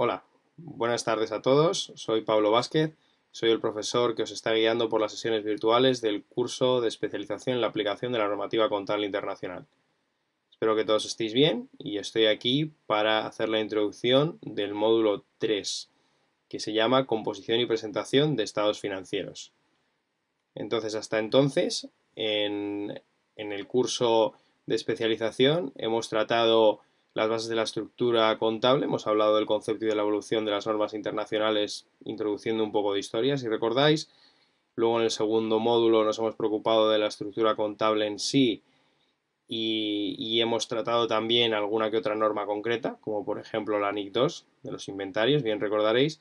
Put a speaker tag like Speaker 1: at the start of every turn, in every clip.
Speaker 1: Hola, buenas tardes a todos. Soy Pablo Vázquez, soy el profesor que os está guiando por las sesiones virtuales del curso de especialización en la aplicación de la normativa contable internacional. Espero que todos estéis bien y estoy aquí para hacer la introducción del módulo 3, que se llama Composición y Presentación de Estados Financieros. Entonces, hasta entonces, en, en el curso de especialización hemos tratado las bases de la estructura contable. Hemos hablado del concepto y de la evolución de las normas internacionales, introduciendo un poco de historia, si recordáis. Luego en el segundo módulo nos hemos preocupado de la estructura contable en sí y, hemos tratado también alguna que otra norma concreta, como por ejemplo la NIC 2 de los inventarios, bien recordaréis.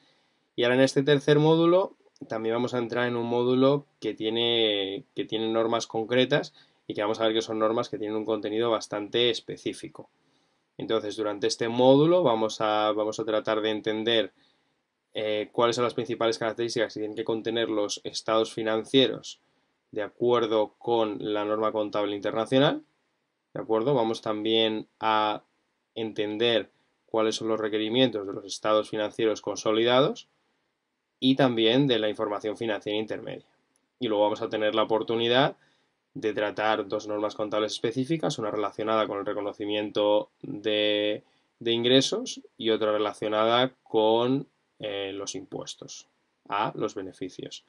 Speaker 1: Y ahora en este tercer módulo también vamos a entrar en un módulo que tiene, que tiene normas concretas y que vamos a ver que son normas que tienen un contenido bastante específico. Entonces, durante este módulo vamos a, tratar de entender eh, cuáles son las principales características que tienen que contener los estados financieros de acuerdo con la norma contable internacional. ¿De acuerdo? Vamos también a entender cuáles son los requerimientos de los estados financieros consolidados y también de la información financiera intermedia. Y luego vamos a tener la oportunidad de tratar dos normas contables específicas, una relacionada con el reconocimiento de, ingresos y otra relacionada con eh, los impuestos a los beneficios.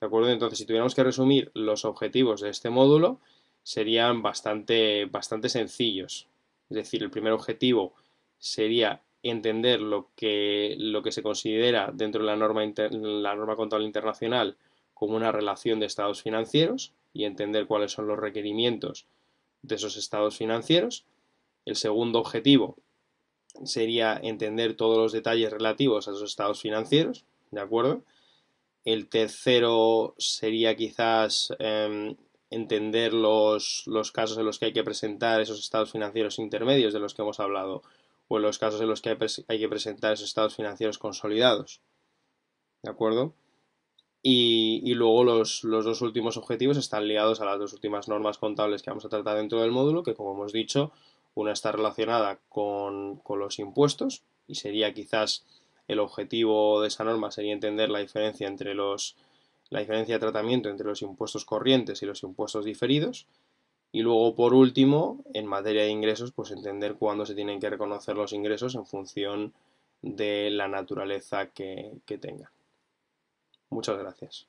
Speaker 1: ¿De acuerdo? Entonces, si tuviéramos que resumir los objetivos de este módulo, serían bastante, bastante sencillos. Es decir, el primer objetivo sería entender lo que, lo que se considera dentro de la norma, la norma contable internacional como una relación de estados financieros y entender cuáles son los requerimientos de esos estados financieros. El segundo objetivo sería entender todos los detalles relativos a esos estados financieros, ¿de acuerdo? El tercero sería quizás em, entender los, casos en los que hay que presentar esos estados financieros intermedios de los que hemos hablado, o los casos en los que hay que presentar esos estados financieros consolidados. ¿De acuerdo? Y, luego los, dos últimos objetivos están ligados a las dos últimas normas contables que vamos a tratar dentro del módulo, que como hemos dicho, una está relacionada con, los impuestos y sería quizás el objetivo de esa norma sería entender la diferencia entre los la diferencia de tratamiento entre los impuestos corrientes y los impuestos diferidos y luego por último en materia de ingresos pues entender cuándo se tienen que reconocer los ingresos en función de la naturaleza que, que tengan. Muchas gracias.